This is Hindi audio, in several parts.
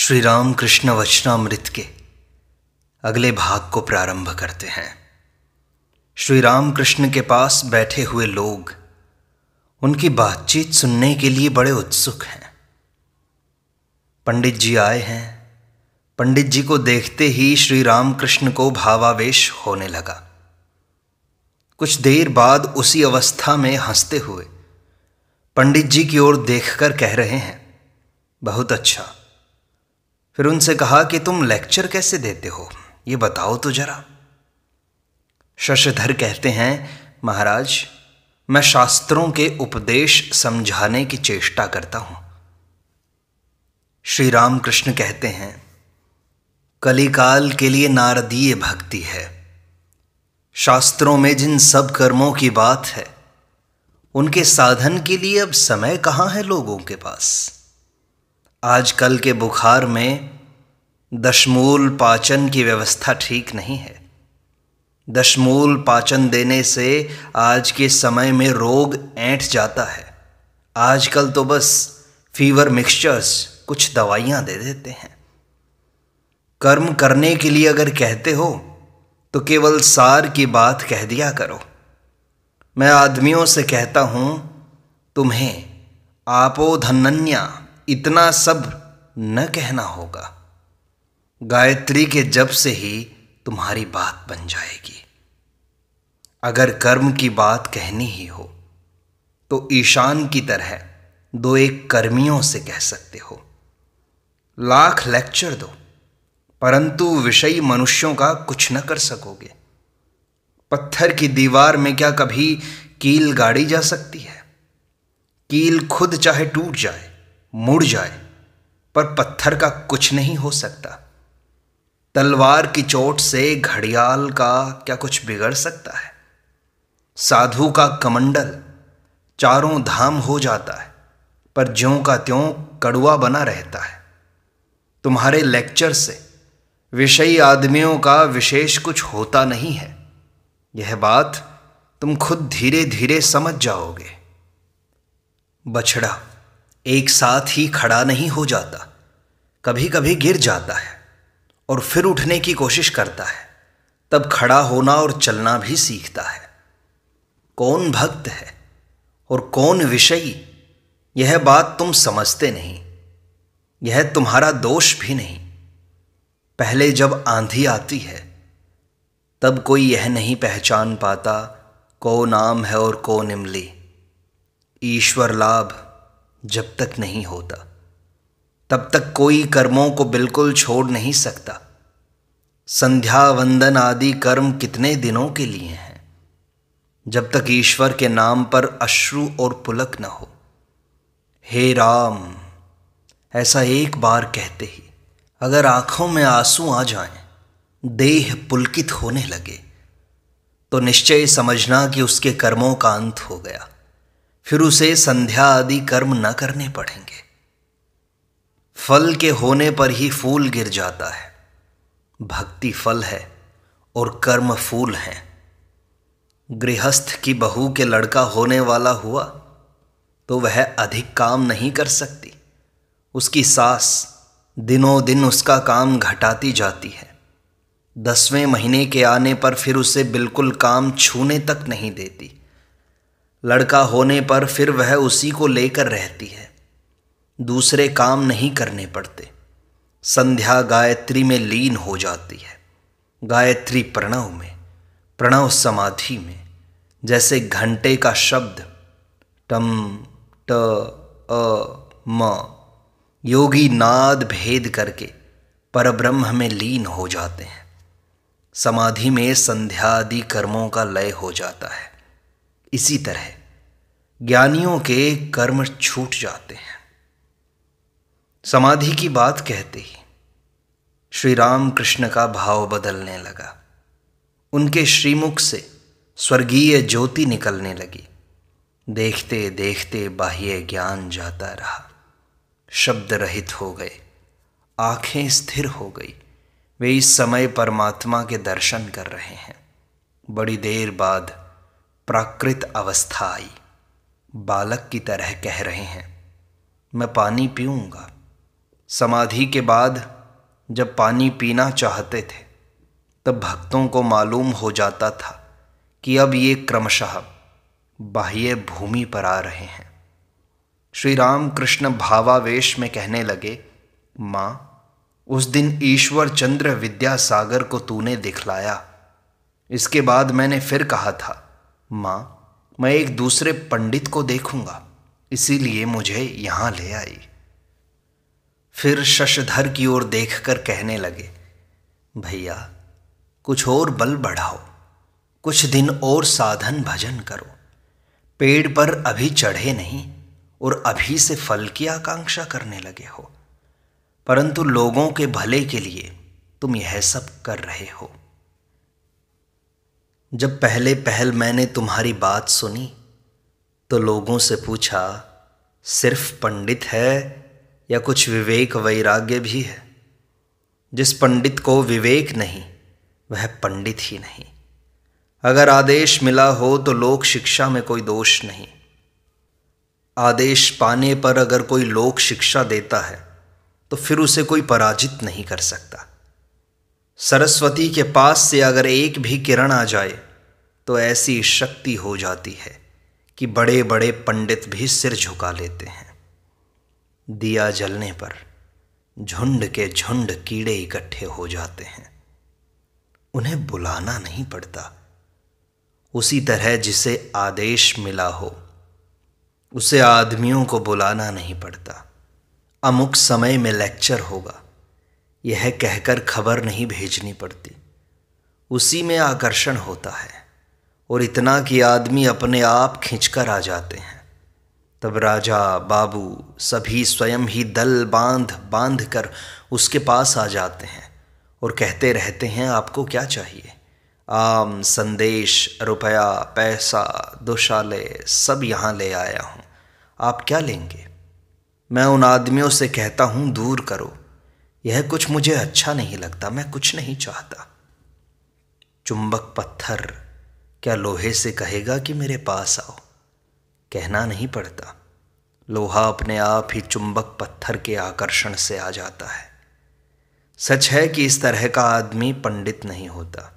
श्री राम कृष्ण वचनामृत के अगले भाग को प्रारंभ करते हैं श्री राम कृष्ण के पास बैठे हुए लोग उनकी बातचीत सुनने के लिए बड़े उत्सुक हैं पंडित जी आए हैं पंडित जी को देखते ही श्री राम कृष्ण को भावावेश होने लगा कुछ देर बाद उसी अवस्था में हंसते हुए पंडित जी की ओर देखकर कह रहे हैं बहुत अच्छा फिर उनसे कहा कि तुम लेक्चर कैसे देते हो ये बताओ तो जरा शशधर कहते हैं महाराज मैं शास्त्रों के उपदेश समझाने की चेष्टा करता हूं श्री रामकृष्ण कहते हैं कलिकाल के लिए नारदीय भक्ति है शास्त्रों में जिन सब कर्मों की बात है उनके साधन के लिए अब समय कहाँ है लोगों के पास आजकल के बुखार में दशमूल पाचन की व्यवस्था ठीक नहीं है दशमूल पाचन देने से आज के समय में रोग ऐंठ जाता है आजकल तो बस फीवर मिक्सचर्स कुछ दवाइयाँ दे देते हैं कर्म करने के लिए अगर कहते हो तो केवल सार की बात कह दिया करो मैं आदमियों से कहता हूँ तुम्हें आपो धनन्या इतना सब्र न कहना होगा गायत्री के जब से ही तुम्हारी बात बन जाएगी अगर कर्म की बात कहनी ही हो तो ईशान की तरह दो एक कर्मियों से कह सकते हो लाख लेक्चर दो परंतु विषयी मनुष्यों का कुछ न कर सकोगे पत्थर की दीवार में क्या कभी कील गाड़ी जा सकती है कील खुद चाहे टूट जाए मुड़ जाए पर पत्थर का कुछ नहीं हो सकता तलवार की चोट से घड़ियाल का क्या कुछ बिगड़ सकता है साधु का कमंडल चारों धाम हो जाता है पर ज्यों का त्यों कड़ुआ बना रहता है तुम्हारे लेक्चर से विषयी आदमियों का विशेष कुछ होता नहीं है यह बात तुम खुद धीरे धीरे समझ जाओगे बछड़ा एक साथ ही खड़ा नहीं हो जाता कभी कभी गिर जाता है और फिर उठने की कोशिश करता है तब खड़ा होना और चलना भी सीखता है कौन भक्त है और कौन विषयी यह बात तुम समझते नहीं यह तुम्हारा दोष भी नहीं पहले जब आंधी आती है तब कोई यह नहीं पहचान पाता को नाम है और को निमली ईश्वर लाभ जब तक नहीं होता तब तक कोई कर्मों को बिल्कुल छोड़ नहीं सकता संध्या वंदन आदि कर्म कितने दिनों के लिए हैं जब तक ईश्वर के नाम पर अश्रु और पुलक न हो हे राम ऐसा एक बार कहते ही अगर आंखों में आंसू आ जाएं, देह पुलकित होने लगे तो निश्चय समझना कि उसके कर्मों का अंत हो गया फिर उसे संध्या आदि कर्म न करने पड़ेंगे फल के होने पर ही फूल गिर जाता है भक्ति फल है और कर्म फूल हैं गृहस्थ की बहू के लड़का होने वाला हुआ तो वह अधिक काम नहीं कर सकती उसकी सास दिनों दिन उसका काम घटाती जाती है दसवें महीने के आने पर फिर उसे बिल्कुल काम छूने तक नहीं देती लड़का होने पर फिर वह उसी को लेकर रहती है दूसरे काम नहीं करने पड़ते संध्या गायत्री में लीन हो जाती है गायत्री प्रणव में प्रणव समाधि में जैसे घंटे का शब्द टम ट अ म योगी नाद भेद करके परब्रह्म में लीन हो जाते हैं समाधि में संध्यादि कर्मों का लय हो जाता है इसी तरह ज्ञानियों के कर्म छूट जाते हैं समाधि की बात कहते ही श्री राम कृष्ण का भाव बदलने लगा उनके श्रीमुख से स्वर्गीय ज्योति निकलने लगी देखते देखते बाह्य ज्ञान जाता रहा शब्द रहित हो गए आंखें स्थिर हो गई वे इस समय परमात्मा के दर्शन कर रहे हैं बड़ी देर बाद प्राकृत अवस्था आई बालक की तरह कह रहे हैं मैं पानी पीऊंगा समाधि के बाद जब पानी पीना चाहते थे तब भक्तों को मालूम हो जाता था कि अब ये क्रमशः बाह्य भूमि पर आ रहे हैं श्री राम कृष्ण भावावेश में कहने लगे माँ उस दिन ईश्वर चंद्र विद्यासागर को तूने दिखलाया इसके बाद मैंने फिर कहा था माँ मैं एक दूसरे पंडित को देखूंगा इसीलिए मुझे यहाँ ले आई फिर शशधर की ओर देखकर कहने लगे भैया कुछ और बल बढ़ाओ कुछ दिन और साधन भजन करो पेड़ पर अभी चढ़े नहीं और अभी से फल की आकांक्षा करने लगे हो परंतु लोगों के भले के लिए तुम यह सब कर रहे हो जब पहले पहल मैंने तुम्हारी बात सुनी तो लोगों से पूछा सिर्फ पंडित है या कुछ विवेक वैराग्य भी है जिस पंडित को विवेक नहीं वह पंडित ही नहीं अगर आदेश मिला हो तो लोक शिक्षा में कोई दोष नहीं आदेश पाने पर अगर कोई लोक शिक्षा देता है तो फिर उसे कोई पराजित नहीं कर सकता सरस्वती के पास से अगर एक भी किरण आ जाए तो ऐसी शक्ति हो जाती है कि बड़े बड़े पंडित भी सिर झुका लेते हैं दिया जलने पर झुंड के झुंड कीड़े इकट्ठे हो जाते हैं उन्हें बुलाना नहीं पड़ता उसी तरह जिसे आदेश मिला हो उसे आदमियों को बुलाना नहीं पड़ता अमुक समय में लेक्चर होगा यह कहकर खबर नहीं भेजनी पड़ती उसी में आकर्षण होता है और इतना कि आदमी अपने आप खींचकर आ जाते हैं तब राजा बाबू सभी स्वयं ही दल बांध बांध कर उसके पास आ जाते हैं और कहते रहते हैं आपको क्या चाहिए आम संदेश रुपया पैसा दुशाले सब यहाँ ले आया हूँ आप क्या लेंगे मैं उन आदमियों से कहता हूँ दूर करो यह कुछ मुझे अच्छा नहीं लगता मैं कुछ नहीं चाहता चुंबक पत्थर क्या लोहे से कहेगा कि मेरे पास आओ कहना नहीं पड़ता लोहा अपने आप ही चुंबक पत्थर के आकर्षण से आ जाता है सच है कि इस तरह का आदमी पंडित नहीं होता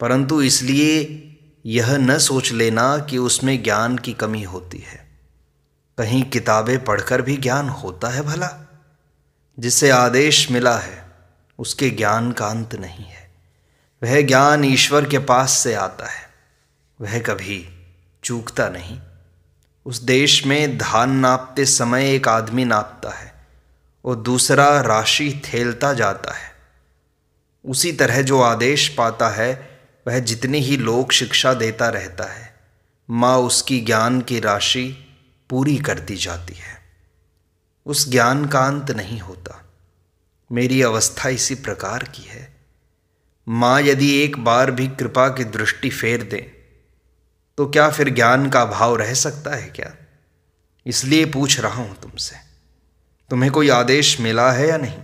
परंतु इसलिए यह न सोच लेना कि उसमें ज्ञान की कमी होती है कहीं किताबें पढ़कर भी ज्ञान होता है भला जिसे आदेश मिला है उसके ज्ञान का अंत नहीं है वह ज्ञान ईश्वर के पास से आता है वह कभी चूकता नहीं उस देश में धान नापते समय एक आदमी नापता है और दूसरा राशि थेलता जाता है उसी तरह जो आदेश पाता है वह जितनी ही लोक शिक्षा देता रहता है माँ उसकी ज्ञान की राशि पूरी करती जाती है उस ज्ञान का अंत नहीं होता मेरी अवस्था इसी प्रकार की है माँ यदि एक बार भी कृपा की दृष्टि फेर दे तो क्या फिर ज्ञान का भाव रह सकता है क्या इसलिए पूछ रहा हूं तुमसे तुम्हें कोई आदेश मिला है या नहीं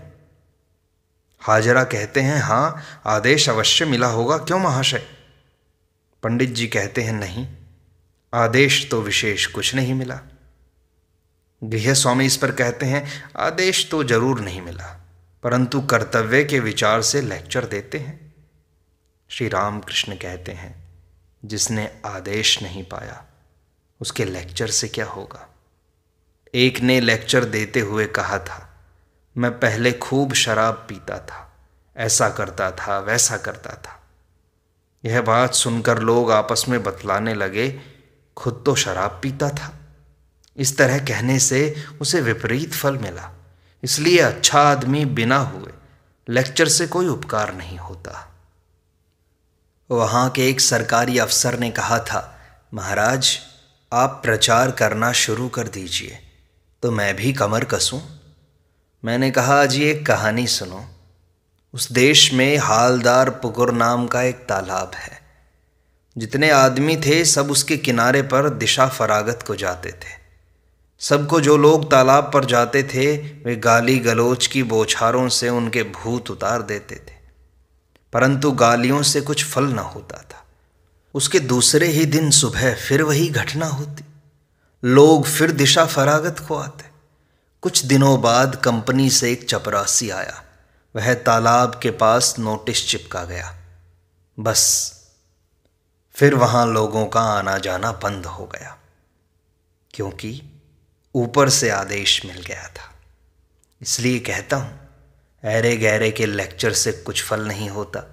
हाजरा कहते हैं हाँ आदेश अवश्य मिला होगा क्यों महाशय पंडित जी कहते हैं नहीं आदेश तो विशेष कुछ नहीं मिला गृह स्वामी इस पर कहते हैं आदेश तो जरूर नहीं मिला परंतु कर्तव्य के विचार से लेक्चर देते हैं श्री रामकृष्ण कहते हैं जिसने आदेश नहीं पाया उसके लेक्चर से क्या होगा एक ने लेक्चर देते हुए कहा था मैं पहले खूब शराब पीता था ऐसा करता था वैसा करता था यह बात सुनकर लोग आपस में बतलाने लगे खुद तो शराब पीता था इस तरह कहने से उसे विपरीत फल मिला इसलिए अच्छा आदमी बिना हुए लेक्चर से कोई उपकार नहीं होता वहाँ के एक सरकारी अफसर ने कहा था महाराज आप प्रचार करना शुरू कर दीजिए तो मैं भी कमर कसूं मैंने कहा जी एक कहानी सुनो उस देश में हालदार पुकुर नाम का एक तालाब है जितने आदमी थे सब उसके किनारे पर दिशा फरागत को जाते थे सबको जो लोग तालाब पर जाते थे वे गाली गलोच की बोछारों से उनके भूत उतार देते थे परंतु गालियों से कुछ फल न होता था उसके दूसरे ही दिन सुबह फिर वही घटना होती लोग फिर दिशा फरागत को आते कुछ दिनों बाद कंपनी से एक चपरासी आया वह तालाब के पास नोटिस चिपका गया बस फिर वहां लोगों का आना जाना बंद हो गया क्योंकि ऊपर से आदेश मिल गया था इसलिए कहता हूं ऐरे गहरे के लेक्चर से कुछ फल नहीं होता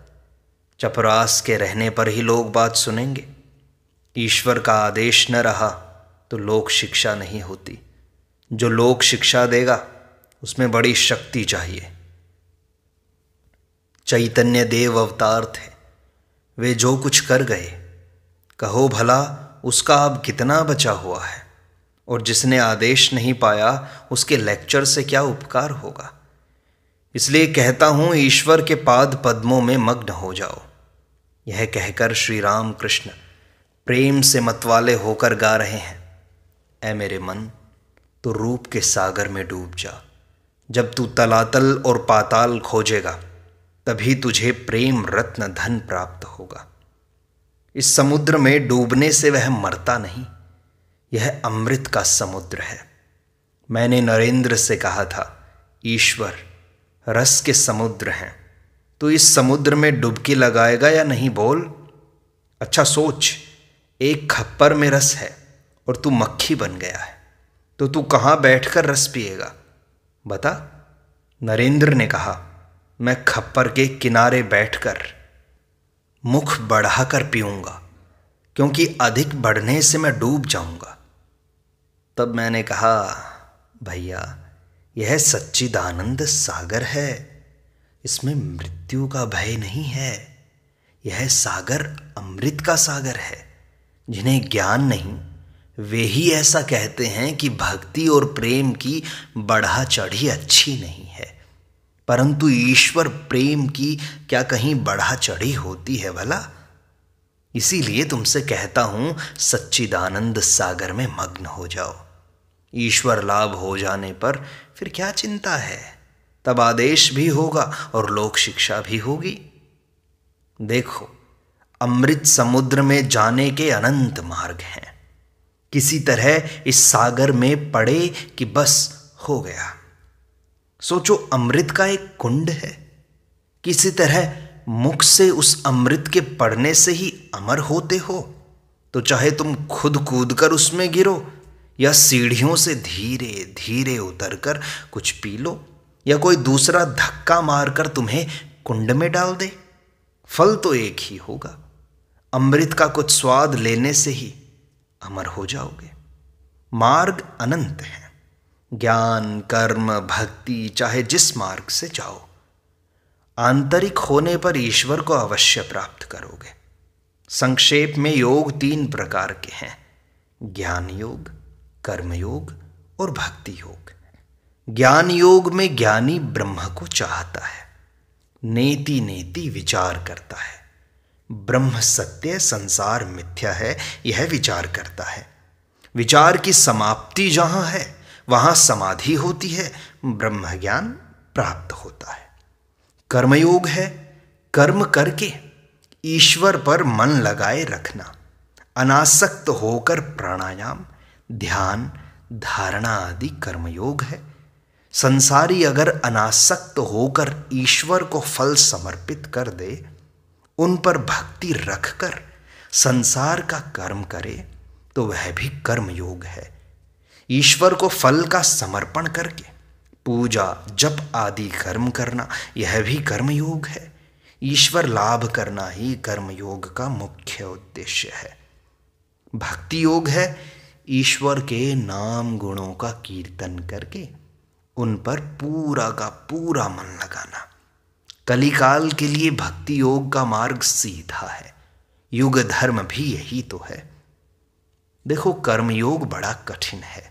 चपरास के रहने पर ही लोग बात सुनेंगे ईश्वर का आदेश न रहा तो लोक शिक्षा नहीं होती जो लोक शिक्षा देगा उसमें बड़ी शक्ति चाहिए चैतन्य देव अवतार थे वे जो कुछ कर गए कहो भला उसका अब कितना बचा हुआ है और जिसने आदेश नहीं पाया उसके लेक्चर से क्या उपकार होगा इसलिए कहता हूँ ईश्वर के पाद पद्मों में मग्न हो जाओ यह कहकर श्री राम कृष्ण प्रेम से मतवाले होकर गा रहे हैं ऐ मेरे मन तो रूप के सागर में डूब जा जब तू तलातल और पाताल खोजेगा तभी तुझे प्रेम रत्न धन प्राप्त होगा इस समुद्र में डूबने से वह मरता नहीं यह अमृत का समुद्र है मैंने नरेंद्र से कहा था ईश्वर रस के समुद्र हैं तो इस समुद्र में डुबकी लगाएगा या नहीं बोल अच्छा सोच एक खप्पर में रस है और तू मक्खी बन गया है तो तू कहाँ बैठकर रस पिएगा बता नरेंद्र ने कहा मैं खप्पर के किनारे बैठकर मुख बढ़ाकर पीऊंगा क्योंकि अधिक बढ़ने से मैं डूब जाऊंगा तब मैंने कहा भैया यह सच्चिदानंद सागर है इसमें मृत्यु का भय नहीं है यह सागर अमृत का सागर है जिन्हें ज्ञान नहीं वे ही ऐसा कहते हैं कि भक्ति और प्रेम की बढ़ा चढ़ी अच्छी नहीं है परंतु ईश्वर प्रेम की क्या कहीं बढ़ा चढ़ी होती है भला इसीलिए तुमसे कहता हूं सच्चिदानंद सागर में मग्न हो जाओ ईश्वर लाभ हो जाने पर फिर क्या चिंता है तब आदेश भी होगा और लोक शिक्षा भी होगी देखो अमृत समुद्र में जाने के अनंत मार्ग हैं किसी तरह इस सागर में पड़े कि बस हो गया सोचो अमृत का एक कुंड है किसी तरह मुख से उस अमृत के पढ़ने से ही अमर होते हो तो चाहे तुम खुद कूद कर उसमें गिरो या सीढ़ियों से धीरे धीरे उतरकर कुछ पी लो या कोई दूसरा धक्का मारकर तुम्हें कुंड में डाल दे फल तो एक ही होगा अमृत का कुछ स्वाद लेने से ही अमर हो जाओगे मार्ग अनंत है ज्ञान कर्म भक्ति चाहे जिस मार्ग से जाओ आंतरिक होने पर ईश्वर को अवश्य प्राप्त करोगे संक्षेप में योग तीन प्रकार के हैं ज्ञान योग कर्म योग और भक्ति योग ज्ञान योग में ज्ञानी ब्रह्म को चाहता है नेति नेति विचार करता है ब्रह्म सत्य संसार मिथ्या है यह विचार करता है विचार की समाप्ति जहां है वहां समाधि होती है ब्रह्म ज्ञान प्राप्त होता है कर्मयोग है कर्म करके ईश्वर पर मन लगाए रखना अनासक्त होकर प्राणायाम ध्यान धारणा आदि कर्मयोग है संसारी अगर अनासक्त होकर ईश्वर को फल समर्पित कर दे उन पर भक्ति रखकर संसार का कर्म करे तो वह भी कर्मयोग है ईश्वर को फल का समर्पण करके पूजा जप आदि कर्म करना यह भी कर्मयोग है ईश्वर लाभ करना ही कर्मयोग का मुख्य उद्देश्य है भक्ति योग है ईश्वर के नाम गुणों का कीर्तन करके उन पर पूरा का पूरा मन लगाना कलिकाल के लिए भक्ति योग का मार्ग सीधा है युग धर्म भी यही तो है देखो कर्मयोग बड़ा कठिन है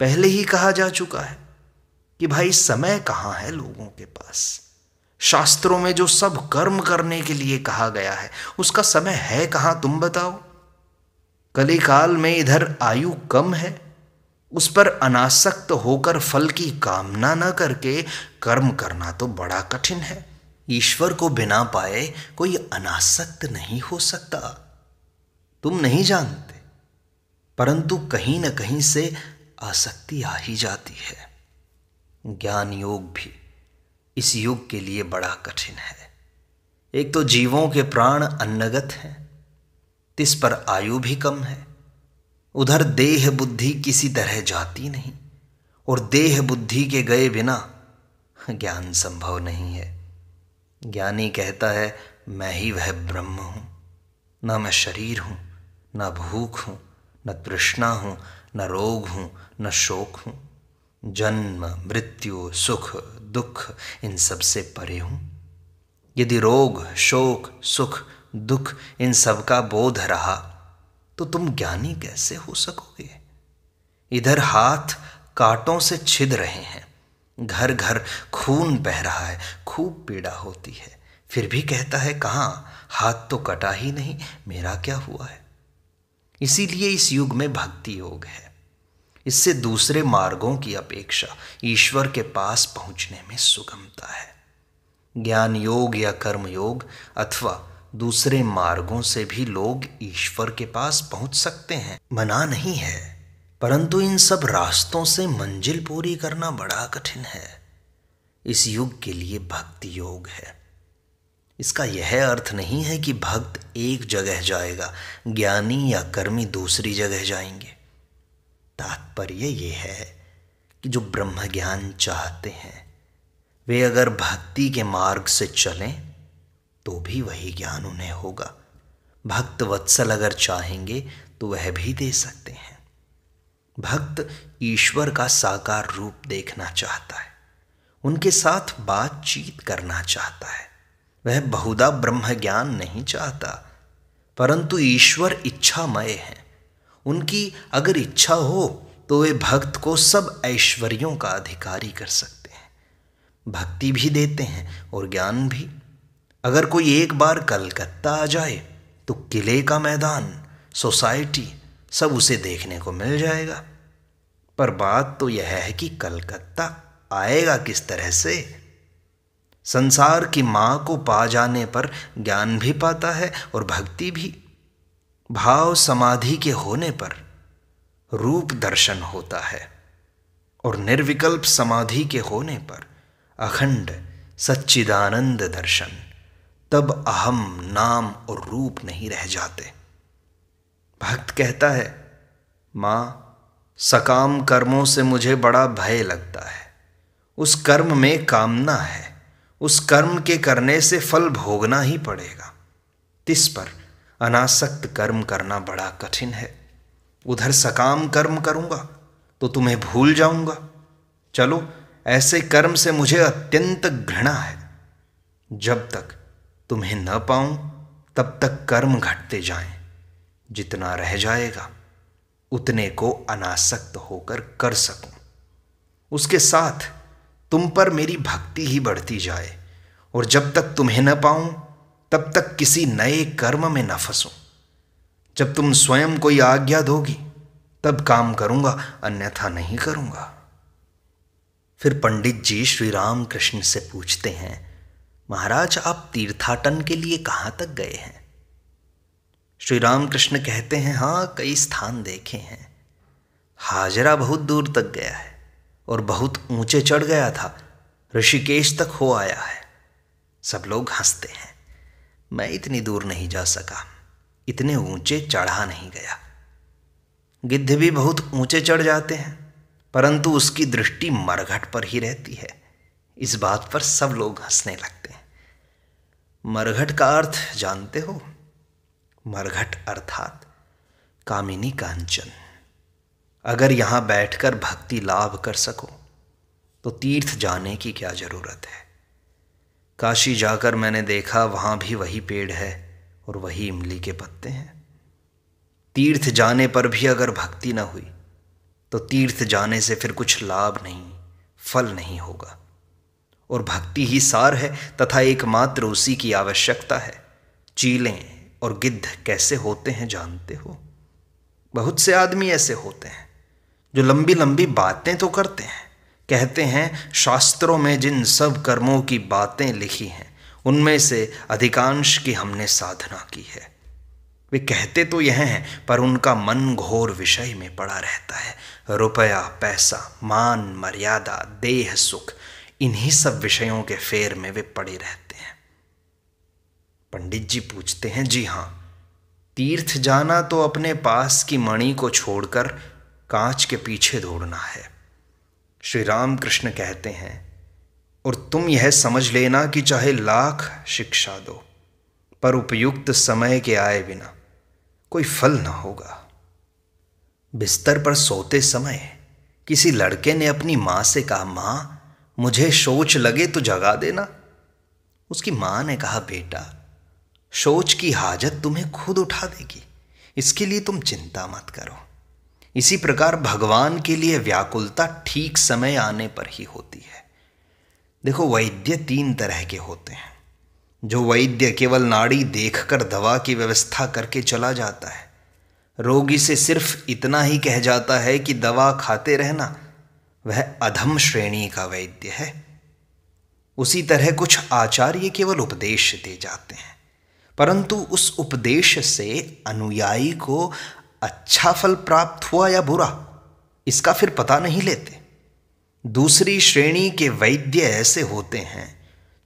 पहले ही कहा जा चुका है कि भाई समय कहाँ है लोगों के पास शास्त्रों में जो सब कर्म करने के लिए कहा गया है उसका समय है कहाँ तुम बताओ कली काल में इधर आयु कम है उस पर अनासक्त होकर फल की कामना न करके कर्म करना तो बड़ा कठिन है ईश्वर को बिना पाए कोई अनासक्त नहीं हो सकता तुम नहीं जानते परंतु कहीं न कहीं से आसक्ति आ ही जाती है ज्ञान योग भी इस युग के लिए बड़ा कठिन है एक तो जीवों के प्राण अन्नगत हैं तिस पर आयु भी कम है उधर देह बुद्धि किसी तरह जाती नहीं और देह बुद्धि के गए बिना ज्ञान संभव नहीं है ज्ञानी कहता है मैं ही वह ब्रह्म हूँ ना मैं शरीर हूँ ना भूख हूँ न तृष्णा हूँ न रोग हूँ न शोक हूँ जन्म मृत्यु सुख दुख इन सब से परे हूं यदि रोग शोक सुख दुख इन सब का बोध रहा तो तुम ज्ञानी कैसे हो सकोगे इधर हाथ कांटों से छिद रहे हैं घर घर खून बह रहा है खूब पीड़ा होती है फिर भी कहता है कहाँ हाथ तो कटा ही नहीं मेरा क्या हुआ है इसीलिए इस युग में भक्ति योग है इससे दूसरे मार्गों की अपेक्षा ईश्वर के पास पहुंचने में सुगमता है ज्ञान योग या कर्म योग अथवा दूसरे मार्गों से भी लोग ईश्वर के पास पहुंच सकते हैं मना नहीं है परंतु इन सब रास्तों से मंजिल पूरी करना बड़ा कठिन है इस युग के लिए भक्ति योग है इसका यह अर्थ नहीं है कि भक्त एक जगह जाएगा ज्ञानी या कर्मी दूसरी जगह जाएंगे तात्पर्य ये है कि जो ब्रह्म ज्ञान चाहते हैं वे अगर भक्ति के मार्ग से चलें तो भी वही ज्ञान उन्हें होगा भक्त वत्सल अगर चाहेंगे तो वह भी दे सकते हैं भक्त ईश्वर का साकार रूप देखना चाहता है उनके साथ बातचीत करना चाहता है वह बहुधा ब्रह्म ज्ञान नहीं चाहता परंतु ईश्वर इच्छामय है उनकी अगर इच्छा हो तो वे भक्त को सब ऐश्वर्यों का अधिकारी कर सकते हैं भक्ति भी देते हैं और ज्ञान भी अगर कोई एक बार कलकत्ता आ जाए तो किले का मैदान सोसाइटी सब उसे देखने को मिल जाएगा पर बात तो यह है कि कलकत्ता आएगा किस तरह से संसार की माँ को पा जाने पर ज्ञान भी पाता है और भक्ति भी भाव समाधि के होने पर रूप दर्शन होता है और निर्विकल्प समाधि के होने पर अखंड सच्चिदानंद दर्शन तब अहम नाम और रूप नहीं रह जाते भक्त कहता है मां सकाम कर्मों से मुझे बड़ा भय लगता है उस कर्म में कामना है उस कर्म के करने से फल भोगना ही पड़ेगा तिस पर अनासक्त कर्म करना बड़ा कठिन है उधर सकाम कर्म करूंगा तो तुम्हें भूल जाऊंगा चलो ऐसे कर्म से मुझे अत्यंत घृणा है जब तक तुम्हें न पाऊं तब तक कर्म घटते जाएं जितना रह जाएगा उतने को अनासक्त होकर कर सकूं उसके साथ तुम पर मेरी भक्ति ही बढ़ती जाए और जब तक तुम्हें न पाऊं तब तक किसी नए कर्म में न फंसू जब तुम स्वयं कोई आज्ञा दोगी तब काम करूंगा अन्यथा नहीं करूंगा फिर पंडित जी श्री राम कृष्ण से पूछते हैं महाराज आप तीर्थाटन के लिए कहां तक गए हैं श्री राम कृष्ण कहते हैं हाँ कई स्थान देखे हैं हाजरा बहुत दूर तक गया है और बहुत ऊंचे चढ़ गया था ऋषिकेश तक हो आया है सब लोग हंसते हैं मैं इतनी दूर नहीं जा सका इतने ऊंचे चढ़ा नहीं गया गिद्ध भी बहुत ऊंचे चढ़ जाते हैं परंतु उसकी दृष्टि मरघट पर ही रहती है इस बात पर सब लोग हंसने लगते हैं मरघट का अर्थ जानते हो मरघट अर्थात कामिनी कांचन अगर यहां बैठकर भक्ति लाभ कर सको तो तीर्थ जाने की क्या ज़रूरत है काशी जाकर मैंने देखा वहाँ भी वही पेड़ है और वही इमली के पत्ते हैं तीर्थ जाने पर भी अगर भक्ति न हुई तो तीर्थ जाने से फिर कुछ लाभ नहीं फल नहीं होगा और भक्ति ही सार है तथा एकमात्र उसी की आवश्यकता है चीलें और गिद्ध कैसे होते हैं जानते हो बहुत से आदमी ऐसे होते हैं जो लंबी लंबी बातें तो करते हैं कहते हैं शास्त्रों में जिन सब कर्मों की बातें लिखी हैं उनमें से अधिकांश की हमने साधना की है वे कहते तो यह हैं पर उनका मन घोर विषय में पड़ा रहता है रुपया पैसा मान मर्यादा देह सुख इन्हीं सब विषयों के फेर में वे पड़े रहते हैं पंडित जी पूछते हैं जी हां तीर्थ जाना तो अपने पास की मणि को छोड़कर कांच के पीछे दौड़ना है श्री राम कृष्ण कहते हैं और तुम यह समझ लेना कि चाहे लाख शिक्षा दो पर उपयुक्त समय के आए बिना कोई फल न होगा बिस्तर पर सोते समय किसी लड़के ने अपनी माँ से कहा माँ मुझे शोच लगे तो जगा देना उसकी माँ ने कहा बेटा शोच की हाजत तुम्हें खुद उठा देगी इसके लिए तुम चिंता मत करो इसी प्रकार भगवान के लिए व्याकुलता ठीक समय आने पर ही होती है देखो वैद्य तीन तरह के होते हैं जो वैद्य केवल नाड़ी देखकर दवा की व्यवस्था करके चला जाता है रोगी से सिर्फ इतना ही कह जाता है कि दवा खाते रहना वह अधम श्रेणी का वैद्य है उसी तरह कुछ आचार्य केवल उपदेश दे जाते हैं परंतु उस उपदेश से अनुयायी को अच्छा फल प्राप्त हुआ या बुरा इसका फिर पता नहीं लेते दूसरी श्रेणी के वैद्य ऐसे होते हैं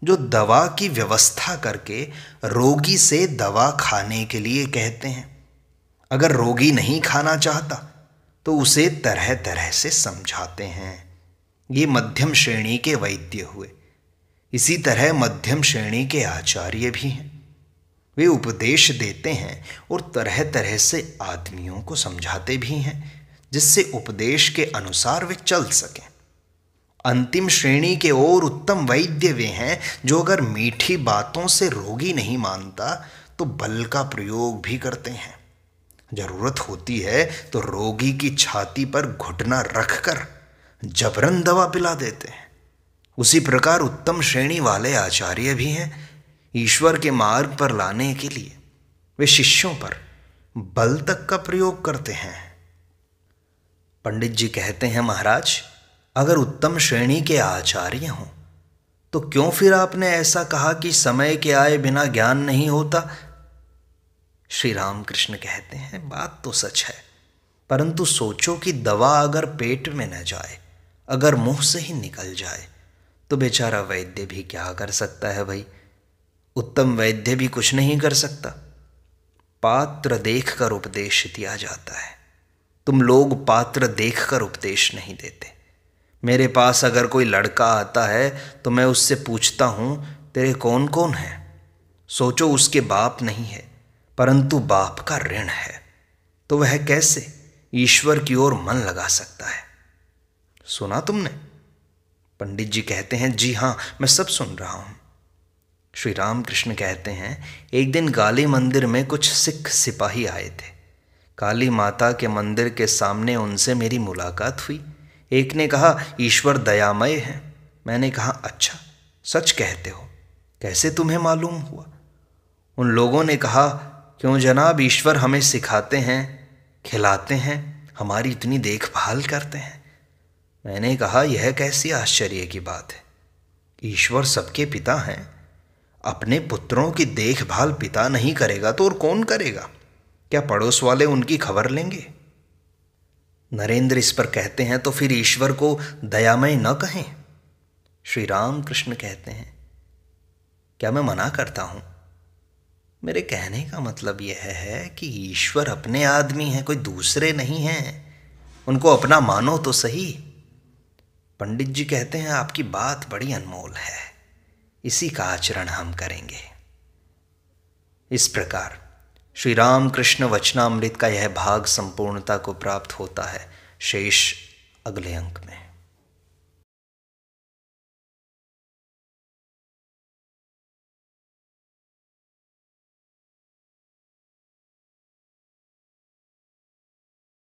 जो दवा की व्यवस्था करके रोगी से दवा खाने के लिए कहते हैं अगर रोगी नहीं खाना चाहता तो उसे तरह तरह से समझाते हैं ये मध्यम श्रेणी के वैद्य हुए इसी तरह मध्यम श्रेणी के आचार्य भी हैं वे उपदेश देते हैं और तरह तरह से आदमियों को समझाते भी हैं जिससे उपदेश के अनुसार वे चल सकें अंतिम श्रेणी के और उत्तम वैद्य वे हैं जो अगर मीठी बातों से रोगी नहीं मानता तो बल का प्रयोग भी करते हैं जरूरत होती है तो रोगी की छाती पर घुटना रखकर जबरन दवा पिला देते हैं उसी प्रकार उत्तम श्रेणी वाले आचार्य भी हैं ईश्वर के मार्ग पर लाने के लिए वे शिष्यों पर बल तक का प्रयोग करते हैं पंडित जी कहते हैं महाराज अगर उत्तम श्रेणी के आचार्य हों तो क्यों फिर आपने ऐसा कहा कि समय के आए बिना ज्ञान नहीं होता श्री रामकृष्ण कहते हैं बात तो सच है परंतु सोचो कि दवा अगर पेट में न जाए अगर मुंह से ही निकल जाए तो बेचारा वैद्य भी क्या कर सकता है भाई उत्तम वैद्य भी कुछ नहीं कर सकता पात्र देख कर उपदेश दिया जाता है तुम लोग पात्र देख कर उपदेश नहीं देते मेरे पास अगर कोई लड़का आता है तो मैं उससे पूछता हूँ तेरे कौन कौन है सोचो उसके बाप नहीं है परंतु बाप का ऋण है तो वह कैसे ईश्वर की ओर मन लगा सकता है सुना तुमने पंडित जी कहते हैं जी हां मैं सब सुन रहा हूं श्री रामकृष्ण कहते हैं एक दिन काली मंदिर में कुछ सिख सिपाही आए थे काली माता के मंदिर के सामने उनसे मेरी मुलाकात हुई एक ने कहा ईश्वर दयामय है मैंने कहा अच्छा सच कहते हो कैसे तुम्हें मालूम हुआ उन लोगों ने कहा क्यों जनाब ईश्वर हमें सिखाते हैं खिलाते हैं हमारी इतनी देखभाल करते हैं मैंने कहा यह कैसी आश्चर्य की बात है ईश्वर सबके पिता हैं अपने पुत्रों की देखभाल पिता नहीं करेगा तो और कौन करेगा क्या पड़ोस वाले उनकी खबर लेंगे नरेंद्र इस पर कहते हैं तो फिर ईश्वर को दयामय न कहें श्री राम कृष्ण कहते हैं क्या मैं मना करता हूं मेरे कहने का मतलब यह है कि ईश्वर अपने आदमी हैं कोई दूसरे नहीं हैं उनको अपना मानो तो सही पंडित जी कहते हैं आपकी बात बड़ी अनमोल है इसी का आचरण हम करेंगे इस प्रकार श्री राम कृष्ण वचनामृत का यह भाग संपूर्णता को प्राप्त होता है शेष अगले अंक